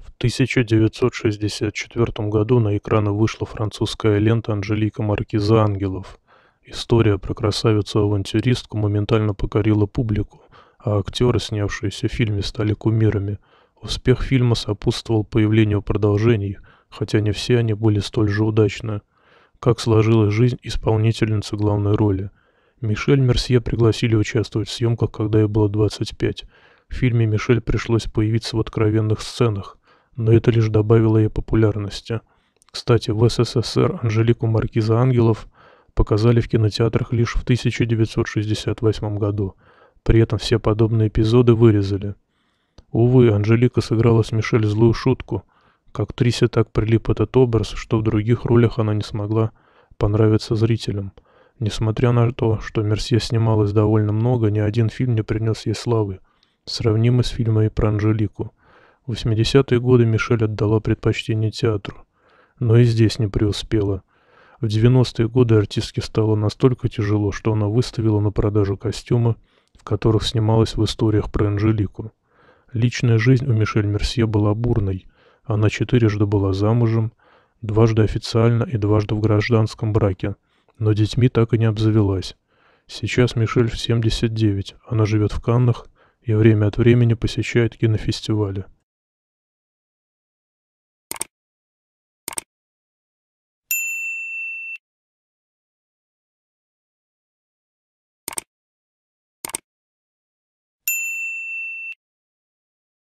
В 1964 году на экраны вышла французская лента Анжелика Маркиза «Ангелов». История про красавицу-авантюристку моментально покорила публику, а актеры, снявшиеся в фильме, стали кумирами. Успех фильма сопутствовал появлению продолжений, хотя не все они были столь же удачны. Как сложилась жизнь исполнительницы главной роли – Мишель Мерсье пригласили участвовать в съемках, когда ей было 25. В фильме Мишель пришлось появиться в откровенных сценах, но это лишь добавило ей популярности. Кстати, в СССР Анжелику Маркиза Ангелов показали в кинотеатрах лишь в 1968 году. При этом все подобные эпизоды вырезали. Увы, Анжелика сыграла с Мишель злую шутку. К актрисе так прилип этот образ, что в других ролях она не смогла понравиться зрителям – Несмотря на то, что Мерсье снималась довольно много, ни один фильм не принес ей славы, сравнимый с фильмами про Анжелику. В 80-е годы Мишель отдала предпочтение театру, но и здесь не преуспела. В 90-е годы артистке стало настолько тяжело, что она выставила на продажу костюмы, в которых снималась в историях про Анжелику. Личная жизнь у Мишель Мерсье была бурной. Она четырежды была замужем, дважды официально и дважды в гражданском браке – но детьми так и не обзавелась. Сейчас Мишель в 79, она живет в Каннах и время от времени посещает кинофестивали.